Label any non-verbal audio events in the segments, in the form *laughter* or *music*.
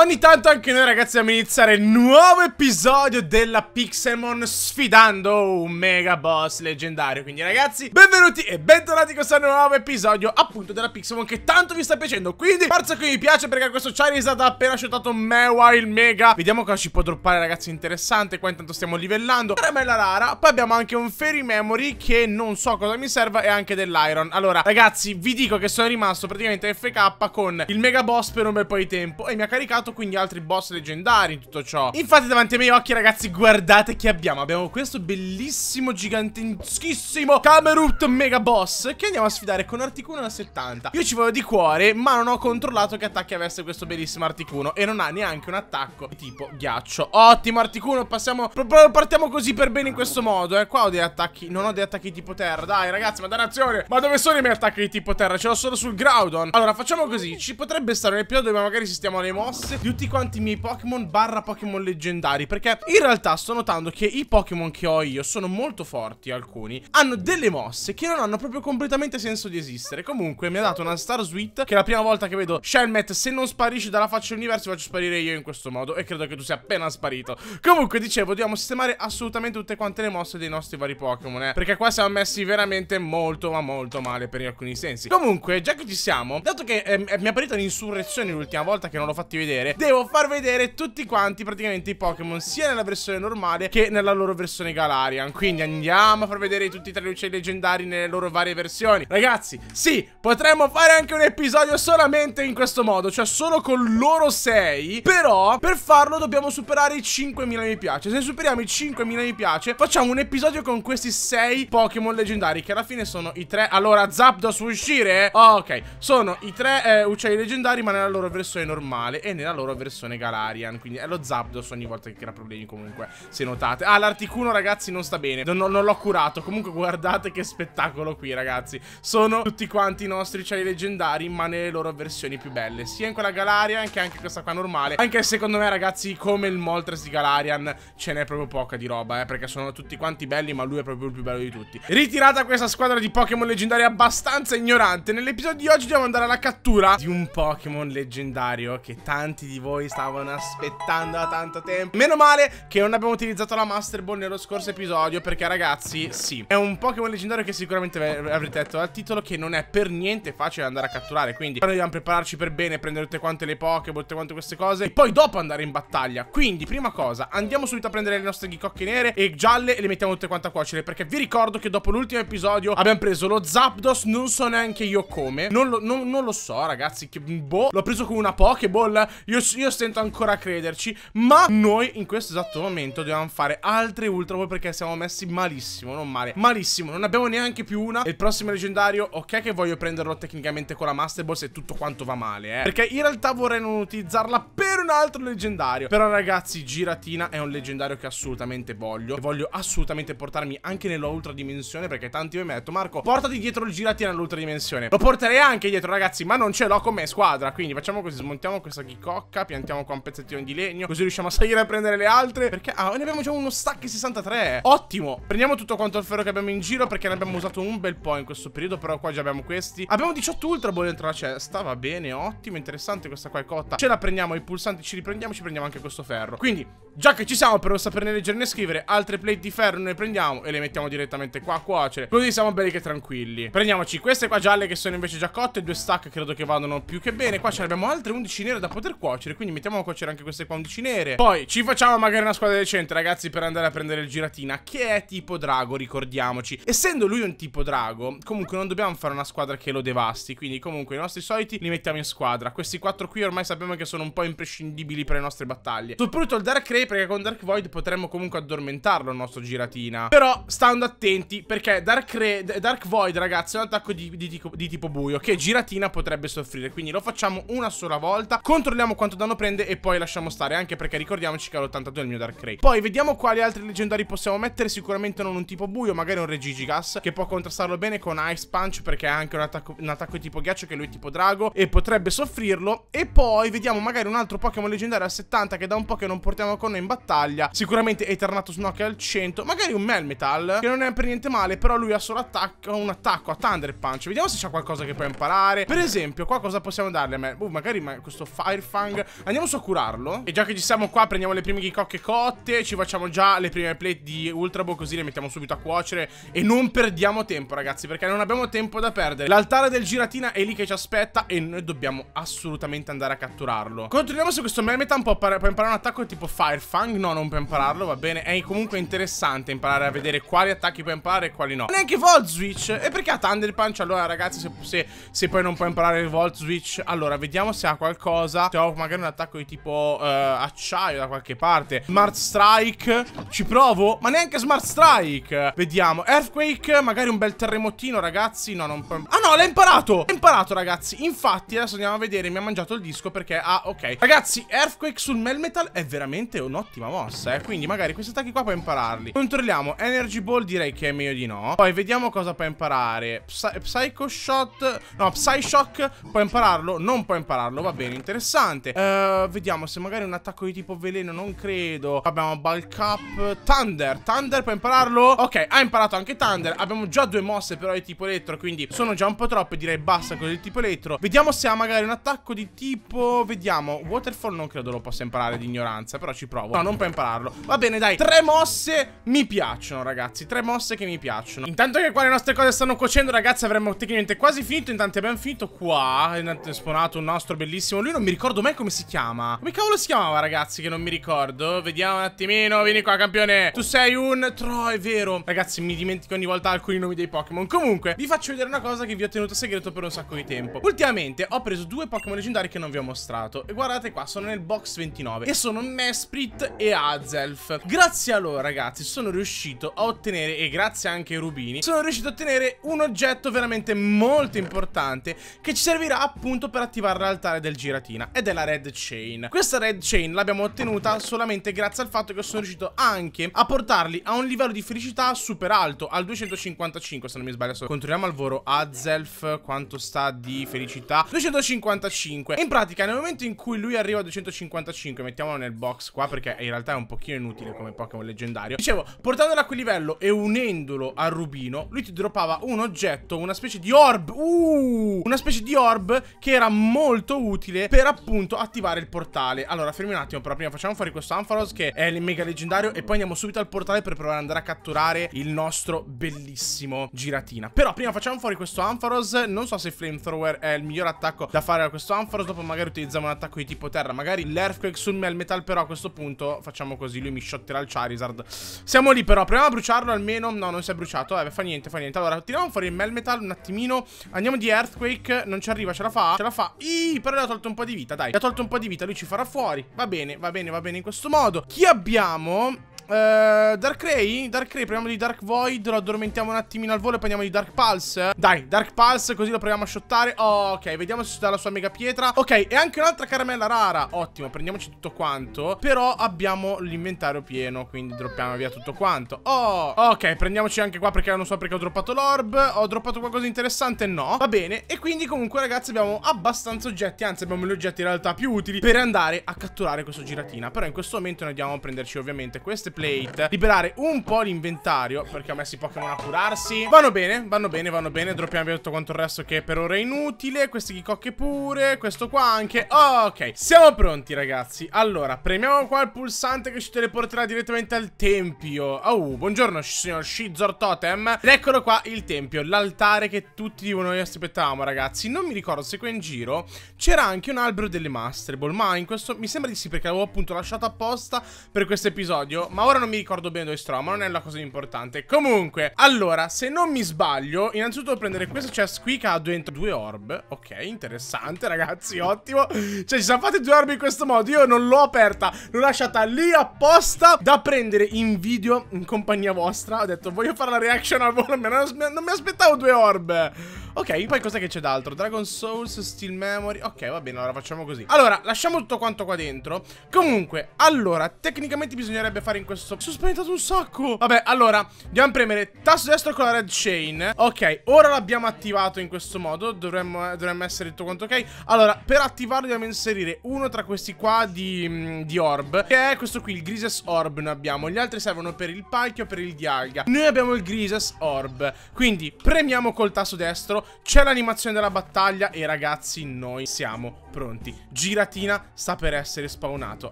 Ogni tanto anche noi ragazzi dobbiamo iniziare il nuovo episodio della Pixelmon sfidando un mega boss leggendario Quindi ragazzi benvenuti e bentornati in questo nuovo episodio appunto della Pixelmon che tanto vi sta piacendo Quindi forza che mi piace perché questo Charizard ha appena shotato Mewile mega Vediamo cosa ci può droppare ragazzi interessante qua intanto stiamo livellando Caramella rara poi abbiamo anche un Fairy Memory che non so cosa mi serva e anche dell'Iron Allora ragazzi vi dico che sono rimasto praticamente FK con il mega boss per un bel po' di tempo e mi ha caricato sbloccato quindi altri boss leggendari in tutto ciò Infatti davanti ai miei occhi ragazzi guardate che abbiamo Abbiamo questo bellissimo giganteschissimo Camerut Mega Boss Che andiamo a sfidare con Articuno da 70 Io ci voglio di cuore ma non ho controllato che attacchi avesse questo bellissimo Articuno E non ha neanche un attacco di tipo ghiaccio Ottimo Articuno passiamo Partiamo così per bene in questo modo eh Qua ho degli attacchi Non ho degli attacchi tipo terra Dai ragazzi ma dannazione Ma dove sono i miei attacchi di tipo terra? Ce l'ho solo sul Groudon Allora facciamo così Ci potrebbe stare un episodio dove magari si stiamo le mosse di tutti quanti i miei Pokémon barra Pokémon leggendari Perché in realtà sto notando che i Pokémon che ho io sono molto forti alcuni Hanno delle mosse che non hanno proprio completamente senso di esistere Comunque mi ha dato una Star Suite che è la prima volta che vedo Shelmet se non sparisci dalla faccia dell'universo faccio sparire io in questo modo E credo che tu sia appena sparito Comunque dicevo dobbiamo sistemare assolutamente tutte quante le mosse dei nostri vari Pokémon eh, Perché qua siamo messi veramente molto ma molto male per alcuni sensi Comunque già che ci siamo Dato che eh, mi è apparita un'insurrezione l'ultima volta che non l'ho fatti vedere vedere Devo far vedere tutti quanti praticamente i Pokémon Sia nella versione normale che nella loro versione Galarian Quindi andiamo a far vedere tutti i tre uccelli leggendari nelle loro varie versioni Ragazzi, sì, potremmo fare anche un episodio solamente in questo modo Cioè solo con loro sei Però per farlo dobbiamo superare i 5.000 mi piace Se superiamo i 5.000 mi piace Facciamo un episodio con questi sei Pokémon leggendari Che alla fine sono i tre Allora Zapdos può uscire? Oh, ok, sono i tre eh, uccelli leggendari ma nella loro versione normale e nella loro loro versione Galarian. Quindi è lo Zapdos ogni volta che crea problemi comunque, se notate. Ah, l'articuno ragazzi non sta bene, non, non l'ho curato. Comunque guardate che spettacolo qui ragazzi. Sono tutti quanti i nostri cieli leggendari, ma nelle loro versioni più belle. Sia in quella Galarian che anche questa qua normale. Anche secondo me ragazzi, come il Moltres di Galarian, ce n'è proprio poca di roba, eh, perché sono tutti quanti belli, ma lui è proprio il più bello di tutti. Ritirata questa squadra di Pokémon leggendari abbastanza ignorante, nell'episodio di oggi dobbiamo andare alla cattura di un Pokémon leggendario che tanti di voi stavano aspettando da tanto tempo Meno male che non abbiamo utilizzato la Master Ball nello scorso episodio Perché ragazzi, sì È un Pokémon leggendario che sicuramente avrete detto dal titolo Che non è per niente facile andare a catturare Quindi dobbiamo prepararci per bene Prendere tutte quante le Pokéball, tutte quante queste cose E poi dopo andare in battaglia Quindi, prima cosa, andiamo subito a prendere le nostre ghicocche nere e gialle E le mettiamo tutte quante a cuocere Perché vi ricordo che dopo l'ultimo episodio abbiamo preso lo Zapdos Non so neanche io come Non lo, non, non lo so ragazzi che, Boh, l'ho preso con una Pokéball Io io, io stento ancora a crederci Ma noi in questo esatto momento dobbiamo fare altre ultra ball Perché siamo messi malissimo, non male Malissimo, non abbiamo neanche più una E il prossimo leggendario, ok che voglio prenderlo tecnicamente con la Master Ball Se tutto quanto va male, eh Perché in realtà vorrei non utilizzarla per un altro leggendario Però ragazzi, Giratina è un leggendario che assolutamente voglio E voglio assolutamente portarmi anche nell'ultra dimensione Perché tanti mi metto Marco, portati dietro il Giratina all'ultra dimensione Lo porterei anche dietro ragazzi Ma non ce l'ho come squadra Quindi facciamo così, smontiamo questa Geek scocca Piantiamo qua un pezzettino di legno Così riusciamo a salire a prendere le altre Perché ah ne abbiamo già uno stack 63 Ottimo Prendiamo tutto quanto il ferro che abbiamo in giro Perché ne abbiamo usato un bel po' in questo periodo Però qua già abbiamo questi Abbiamo 18 ultra ball dentro la cesta Va bene ottimo interessante questa qua è cotta Ce la prendiamo i pulsanti ci riprendiamo Ci prendiamo anche questo ferro Quindi già che ci siamo per non saperne leggere né scrivere Altre plate di ferro ne prendiamo E le mettiamo direttamente qua a cuocere Così siamo belli che tranquilli Prendiamoci queste qua gialle che sono invece già cotte Due stack credo che vadano più che bene Qua ce ne abbiamo altre 11 nere da poter cuocere cuocere Quindi mettiamo a cuocere anche queste qua 11 nere Poi ci facciamo magari una squadra decente ragazzi Per andare a prendere il giratina Che è tipo drago ricordiamoci Essendo lui un tipo drago Comunque non dobbiamo fare una squadra che lo devasti Quindi comunque i nostri soliti li mettiamo in squadra Questi quattro qui ormai sappiamo che sono un po' imprescindibili Per le nostre battaglie Soprattutto il Dark Ray perché con Dark Void potremmo comunque addormentarlo Il nostro giratina Però stando attenti perché Dark, Ray, Dark Void ragazzi è un attacco di, di, di, di tipo buio Che giratina potrebbe soffrire Quindi lo facciamo una sola volta Controlliamo quanto danno prende e poi lasciamo stare Anche perché ricordiamoci che ha è il mio Dark Ray Poi vediamo quali altri leggendari possiamo mettere Sicuramente non un tipo buio, magari un Regigigas Che può contrastarlo bene con Ice Punch Perché ha anche un attacco, un attacco di tipo ghiaccio che lui è tipo drago E potrebbe soffrirlo E poi vediamo magari un altro Pokémon leggendario a 70 Che da un po' che non portiamo con noi in battaglia Sicuramente Eternatus Nock al 100 Magari un Melmetal Che non è per niente male Però lui ha solo attacco, un attacco a Thunder Punch Vediamo se c'è qualcosa che puoi imparare Per esempio qua cosa possiamo darle a me? Uh, magari ma questo Fire Fang Fang. Andiamo su a curarlo. E già che ci siamo qua, prendiamo le prime chicocche cotte. Ci facciamo già le prime plate di Ultra Bow, così le mettiamo subito a cuocere. E non perdiamo tempo, ragazzi, perché non abbiamo tempo da perdere. L'altare del giratina è lì che ci aspetta e noi dobbiamo assolutamente andare a catturarlo. Controlliamo su questo Melmetan, può, può imparare un attacco tipo Firefang. No, non può impararlo, va bene. È comunque interessante imparare a vedere quali attacchi può imparare e quali no. Neanche Volt Switch. E perché ha Thunder Punch? Allora, ragazzi, se, se, se poi non può imparare il Volt Switch, allora, vediamo se ha qualcosa. Se ho magari un attacco di tipo uh, acciaio da qualche parte Smart Strike Ci provo? Ma neanche Smart Strike Vediamo Earthquake Magari un bel terremotino ragazzi No non Ah no l'ha imparato L'ha imparato ragazzi Infatti adesso andiamo a vedere Mi ha mangiato il disco perché Ah ok Ragazzi Earthquake sul Melmetal è veramente un'ottima mossa eh Quindi magari questi attacchi qua puoi impararli Controlliamo Energy Ball direi che è meglio di no Poi vediamo cosa puoi imparare Psy Psycho Shot No Psy Shock Puoi impararlo Non puoi impararlo Va bene interessante niente uh, Vediamo se magari un attacco di tipo veleno Non credo Abbiamo bulk up Thunder Thunder può impararlo? Ok ha imparato anche Thunder Abbiamo già due mosse però di tipo elettro Quindi sono già un po' troppe Direi basta con il tipo elettro Vediamo se ha magari un attacco di tipo Vediamo Waterfall non credo lo possa imparare di ignoranza Però ci provo No non può impararlo Va bene dai Tre mosse mi piacciono ragazzi Tre mosse che mi piacciono Intanto che qua le nostre cose stanno cuocendo ragazzi Avremmo tecnicamente quasi finito Intanto abbiamo finito qua È spawnato un nostro bellissimo Lui non mi ricordo mai come si chiama? Come cavolo si chiamava, ragazzi, che non mi ricordo? Vediamo un attimino, vieni qua, campione Tu sei un... troll, è vero Ragazzi, mi dimentico ogni volta alcuni nomi dei Pokémon Comunque, vi faccio vedere una cosa che vi ho tenuto segreto per un sacco di tempo Ultimamente ho preso due Pokémon leggendari che non vi ho mostrato E guardate qua, sono nel box 29 E sono Mesprit e Azelf Grazie a loro, ragazzi, sono riuscito a ottenere E grazie anche ai Rubini Sono riuscito a ottenere un oggetto veramente molto importante Che ci servirà appunto per attivare l'altare del Giratina Ed è la red chain Questa red chain l'abbiamo ottenuta solamente grazie al fatto che sono riuscito anche a portarli a un livello di felicità super alto Al 255 se non mi sbaglio adesso Controlliamo al volo Azelf quanto sta di felicità 255 In pratica nel momento in cui lui arriva a 255 Mettiamolo nel box qua perché in realtà è un pochino inutile come Pokémon leggendario Dicevo portandolo a quel livello e unendolo al rubino Lui ti droppava un oggetto, una specie di orb Uh! Una specie di orb che era molto utile per appunto attivare il portale Allora, fermi un attimo, però prima facciamo fuori questo Ampharos che è il mega leggendario E poi andiamo subito al portale per provare ad andare a catturare il nostro bellissimo giratina Però prima facciamo fuori questo Ampharos Non so se Flamethrower è il miglior attacco da fare a questo Ampharos Dopo magari utilizziamo un attacco di tipo terra Magari l'Earthquake sul Melmetal Però a questo punto facciamo così, lui mi shotterà il Charizard Siamo lì però, proviamo a bruciarlo almeno No, non si è bruciato, eh, fa niente, fa niente Allora, tiriamo fuori il Melmetal un attimino Andiamo di Earthquake, non ci arriva, ce la fa? Ce la fa, Ih, però gli ha tolto un po' di vita, dai Le ha tolto tolto un po' di vita, lui ci farà fuori. Va bene, va bene, va bene in questo modo. Chi abbiamo? Eh, Dark Ray? Dark Ray, proviamo di Dark Void, lo addormentiamo un attimino al volo e prendiamo di Dark Pulse. Dai, Dark Pulse, così lo proviamo a shottare. Oh, ok, vediamo se ci dà la sua mega pietra. Ok, e anche un'altra caramella rara. Ottimo, prendiamoci tutto quanto. Però abbiamo l'inventario pieno, quindi droppiamo via tutto quanto. Oh, ok, prendiamoci anche qua perché non so perché ho droppato l'orb. Ho droppato qualcosa di interessante? No. Va bene, e quindi comunque ragazzi abbiamo abbastanza oggetti, anzi abbiamo gli oggetti in realtà più utili per andare a catturare questo giratina. Però in questo momento noi andiamo a prenderci ovviamente queste plate Liberare un po' l'inventario Perché ho messo i Pokémon a curarsi Vanno bene, vanno bene, vanno bene Droppiamo via tutto quanto il resto che per ora è inutile Questi chicocche pure, questo qua anche Ok, siamo pronti ragazzi Allora, premiamo qua il pulsante che ci teleporterà direttamente al tempio Oh, buongiorno signor Shizor Totem Ed eccolo qua il tempio L'altare che tutti di noi aspettavamo ragazzi Non mi ricordo se qui in giro c'era anche un albero delle Master Ball Ma in questo mi sembra di sì perché l'avevo appunto lasciato apposta per questo episodio Ma ora non mi ricordo bene dove si trova, ma non è la cosa importante. Comunque, allora, se non mi sbaglio, innanzitutto devo prendere questo, cioè qui che ha dentro due orb. Ok, interessante, *laughs* ragazzi, ottimo. Cioè, ci sono fatti due orb in questo modo. Io non l'ho aperta, l'ho lasciata lì apposta da prendere in video in compagnia vostra. Ho detto, voglio fare la reaction al volo, *laughs* non mi aspettavo due orb. Ok, poi cosa che c'è d'altro? Dragon Souls, Steel Memory Ok, va bene, allora facciamo così Allora, lasciamo tutto quanto qua dentro Comunque, allora, tecnicamente bisognerebbe fare in questo adesso Mi sono spaventato un sacco Vabbè, allora Dobbiamo premere tasto destro con la red chain Ok, ora l'abbiamo attivato in questo modo dovremmo, eh, dovremmo, essere tutto quanto ok Allora, per attivarlo dobbiamo inserire uno tra questi qua di, mm, di orb Che è questo qui, il Grises Orb noi abbiamo Gli altri servono per il Pike o per il Dialga Noi abbiamo il Grises Orb Quindi, premiamo col tasto destro C'è l'animazione della battaglia E ragazzi, noi siamo pronti Giratina sta per essere spawnato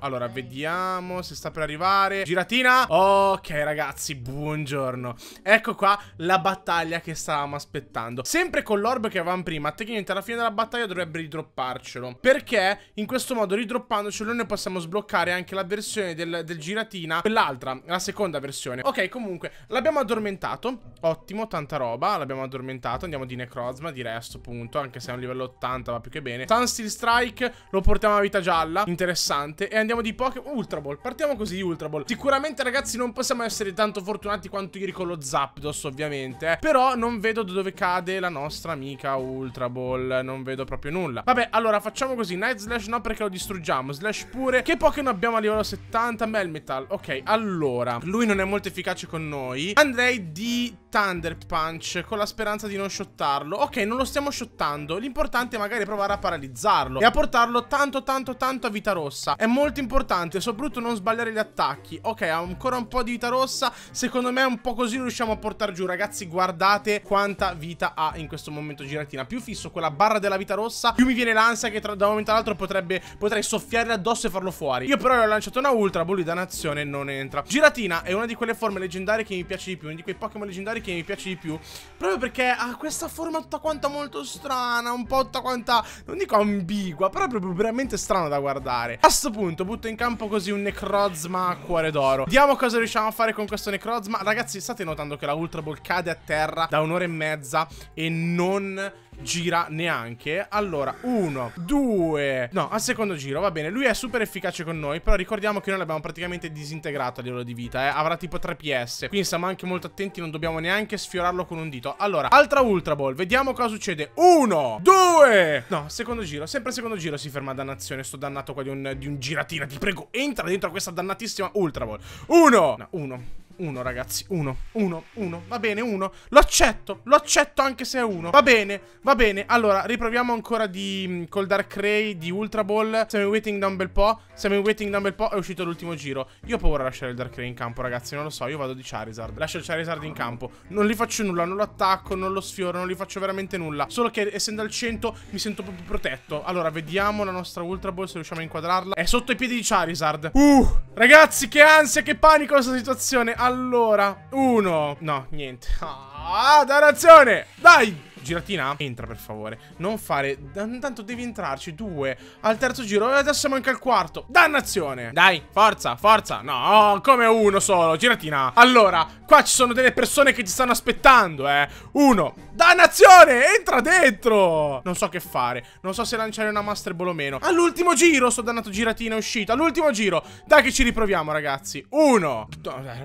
Allora, vediamo se sta per arrivare Giratina mattina Ok ragazzi, buongiorno Ecco qua la battaglia che stavamo aspettando Sempre con l'orb che avevamo prima Tecnicamente alla fine della battaglia dovrebbe ridropparcelo Perché in questo modo ridroppandocelo noi possiamo sbloccare anche la versione del, del giratina Quell'altra, la seconda versione Ok comunque, l'abbiamo addormentato Ottimo, tanta roba, l'abbiamo addormentato, andiamo di Necrozma, direi a questo punto, anche se è un livello 80 va più che bene. Sunsteel Strike, lo portiamo a vita gialla, interessante, e andiamo di Pokémon, Ultra Ball, partiamo così di Ultra Ball. Sicuramente ragazzi non possiamo essere tanto fortunati quanto ieri con lo Zapdos ovviamente, eh. però non vedo da dove cade la nostra amica Ultra Ball, non vedo proprio nulla. Vabbè, allora facciamo così, Night Slash no perché lo distruggiamo, Slash pure, che Pokémon abbiamo a livello 70? Melmetal, ok, allora, lui non è molto efficace con noi, andrei di Thunder Punch con la speranza di non shottarlo. Ok, non lo stiamo shottando. L'importante è magari provare a paralizzarlo e a portarlo tanto tanto tanto a vita rossa. È molto importante, soprattutto non sbagliare gli attacchi. Ok, ha ancora un po' di vita rossa. Secondo me un po' così riusciamo a portare giù. Ragazzi, guardate quanta vita ha in questo momento Giratina. Più fisso quella barra della vita rossa, più mi viene l'ansia che tra, da un momento all'altro potrebbe, potrei soffiarle addosso e farlo fuori. Io però le ho lanciato una ultra, bolli da nazione non entra. Giratina è una di quelle forme leggendarie che mi piace di più, uno di quei Pokémon leggendari personaggi che mi piace di più Proprio perché ha questa forma tutta quanta molto strana Un po' tutta quanta, non dico ambigua Però è proprio veramente strano da guardare A questo punto butto in campo così un necrozma a cuore d'oro Vediamo cosa riusciamo a fare con questo necrozma Ragazzi state notando che la Ultra Ball cade a terra da un'ora e mezza E non gira neanche. Allora, uno, due. No, al secondo giro, va bene. Lui è super efficace con noi, però ricordiamo che noi l'abbiamo praticamente disintegrato a livello di vita, eh. Avrà tipo 3 PS, quindi siamo anche molto attenti, non dobbiamo neanche sfiorarlo con un dito. Allora, altra Ultra Ball, vediamo cosa succede. Uno, due. No, secondo giro, sempre secondo giro si ferma, dannazione. Sto dannato qua di un, di un giratina, ti prego, entra dentro a questa dannatissima Ultra Ball. Uno. No, uno. Uno, ragazzi, uno, uno, uno, va bene, uno Lo accetto, lo accetto anche se è uno Va bene, va bene Allora, riproviamo ancora di, mm, col Dark Ray, di Ultra Ball Siamo in waiting da un bel po' Siamo in waiting da un bel po' È uscito l'ultimo giro Io ho paura di lasciare il Dark Ray in campo, ragazzi Non lo so, io vado di Charizard Lascio il Charizard in campo Non gli faccio nulla, non lo attacco, non lo sfioro Non gli faccio veramente nulla Solo che essendo al 100 mi sento proprio protetto Allora, vediamo la nostra Ultra Ball se riusciamo a inquadrarla È sotto i piedi di Charizard Uh, ragazzi, che ansia, che panico questa situazione allora, uno. No, niente. Ah, dannazione! Dai! giratina, entra per favore. Non fare... Tanto devi entrarci, due. Al terzo giro, e eh, adesso manca il quarto. Dannazione! Dai, forza, forza. No, come uno solo, giratina. Allora, qua ci sono delle persone che ti stanno aspettando, eh. Uno. Dannazione, entra dentro! Non so che fare. Non so se lanciare una Master Ball o meno. All'ultimo giro, sto dannato giratina è uscito All'ultimo giro. Dai che ci riproviamo, ragazzi. Uno.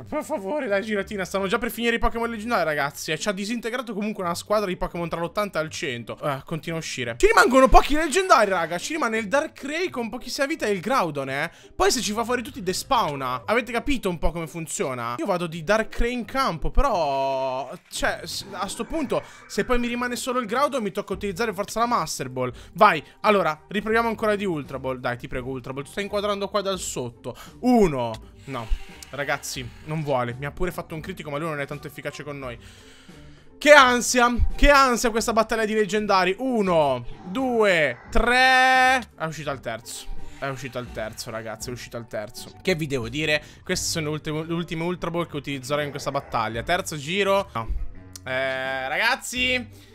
per favore, dai, giratina. Stanno già per finire i Pokémon leggendari, ragazzi. E eh, ci ha disintegrato comunque una squadra di Pokémon tra l'80 e il 100 ah, eh, Continua a uscire Ci rimangono pochi leggendari raga Ci rimane il Dark Ray con pochissima vita e il Groudon eh Poi se ci fa fuori tutti despawna Avete capito un po' come funziona? Io vado di Dark Ray in campo Però Cioè a sto punto Se poi mi rimane solo il Groudon Mi tocca utilizzare forza la Master Ball Vai Allora riproviamo ancora di Ultra Ball Dai ti prego Ultra Ball Tu stai inquadrando qua dal sotto Uno No Ragazzi, non vuole. Mi ha pure fatto un critico, ma lui non è tanto efficace con noi. Che ansia, che ansia questa battaglia di leggendari. Uno, due, tre... È uscito al terzo. È uscito al terzo, ragazzi, è uscito al terzo. Che vi devo dire? Queste sono le ultime Ultra Ball che utilizzerò in questa battaglia. Terzo giro... No. Eh, ragazzi...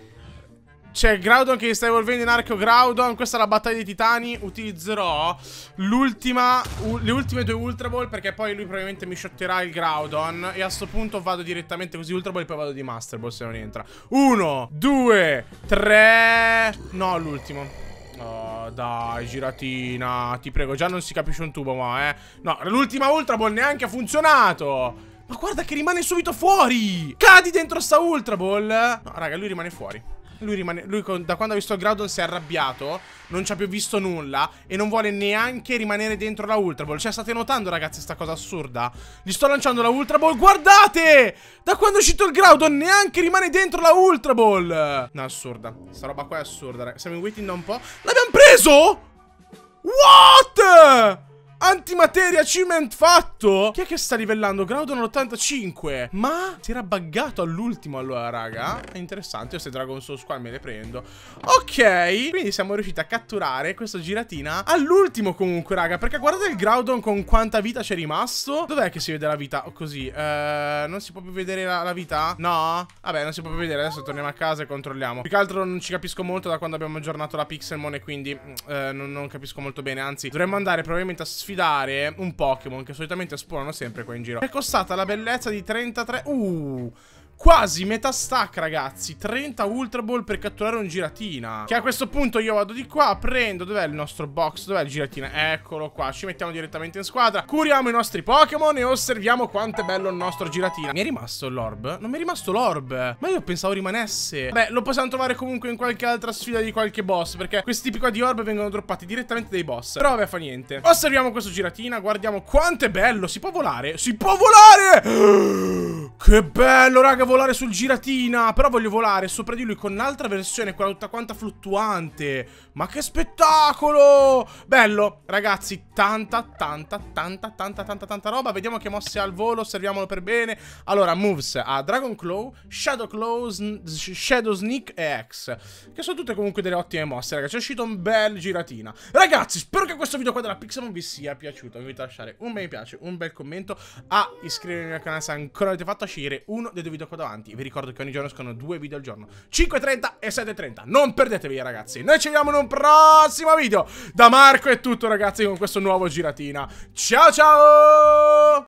C'è Groudon che sta evolvendo in arco Groudon. Questa è la battaglia dei titani. Utilizzerò l'ultima, le ultime due Ultra Ball perché poi lui probabilmente mi shotterà il Groudon. E a sto punto vado direttamente così Ultra Ball e poi vado di Master Ball se non entra. Uno, due, tre... No, l'ultimo. Oh, dai, giratina. Ti prego, già non si capisce un tubo, ma eh. No, l'ultima Ultra Ball neanche ha funzionato. Ma guarda che rimane subito fuori. Cadi dentro sta Ultra Ball. No, raga, lui rimane fuori. Lui, rimane, lui con, da quando ha visto il Groudon si è arrabbiato, non ci ha più visto nulla e non vuole neanche rimanere dentro la Ultra Ball. Cioè, state notando, ragazzi, sta cosa assurda? Gli sto lanciando la Ultra Ball, guardate! Da quando è uscito il Groudon neanche rimane dentro la Ultra Ball! No, assurda. Sta roba qua è assurda, ragazzi. Siamo in waiting da un po'. L'abbiamo preso? What? Antimateria cement fatto Chi è che sta livellando? Groudon 85 Ma si era buggato all'ultimo allora raga È interessante se Dragon Souls qua me le prendo Ok Quindi siamo riusciti a catturare questa giratina All'ultimo comunque raga Perché guardate il Groudon con quanta vita c'è rimasto Dov'è che si vede la vita? così eh, Non si può più vedere la, la, vita? No? Vabbè non si può più vedere Adesso torniamo a casa e controlliamo Più che altro non ci capisco molto da quando abbiamo aggiornato la Pixelmon E quindi uh, non, non, capisco molto bene Anzi dovremmo andare probabilmente a sfidare sfidare un Pokémon che solitamente spawnano sempre qua in giro. è costata la bellezza di 33... Uh, Quasi metà stack ragazzi 30 Ultra Ball per catturare un giratina Che a questo punto io vado di qua Prendo Dov'è il nostro box? Dov'è il giratina? Eccolo qua Ci mettiamo direttamente in squadra Curiamo i nostri Pokémon E osserviamo quanto è bello il nostro giratina Mi è rimasto l'orb? Non mi è rimasto l'orb Ma io pensavo rimanesse Beh lo possiamo trovare comunque in qualche altra sfida di qualche boss Perché questi tipi qua di orb vengono droppati direttamente dai boss Però vabbè fa niente Osserviamo questo giratina Guardiamo quanto è bello Si può volare? Si può volare! *gasps* Che bello raga volare sul giratina Però voglio volare sopra di lui con un'altra versione Quella tutta quanta fluttuante Ma che spettacolo Bello Ragazzi tanta tanta tanta tanta tanta tanta roba Vediamo che mosse ha al volo Osserviamolo per bene Allora moves a Dragon Claw Shadow Claw Shadow Sneak e X Che sono tutte comunque delle ottime mosse ragazzi È uscito un bel giratina Ragazzi spero che questo video qua della Pixelmon vi sia piaciuto Vi invito a lasciare un bel mi piace Un bel commento A iscrivervi al canale se ancora non l'avete fatto A scegliere uno dei due video qua qua davanti. Vi ricordo che ogni giorno escono due video al giorno, 5.30 e 7.30. Non perdetevi, ragazzi. Noi ci vediamo in un prossimo video. Da Marco è tutto, ragazzi, con questo nuovo giratina. Ciao, ciao!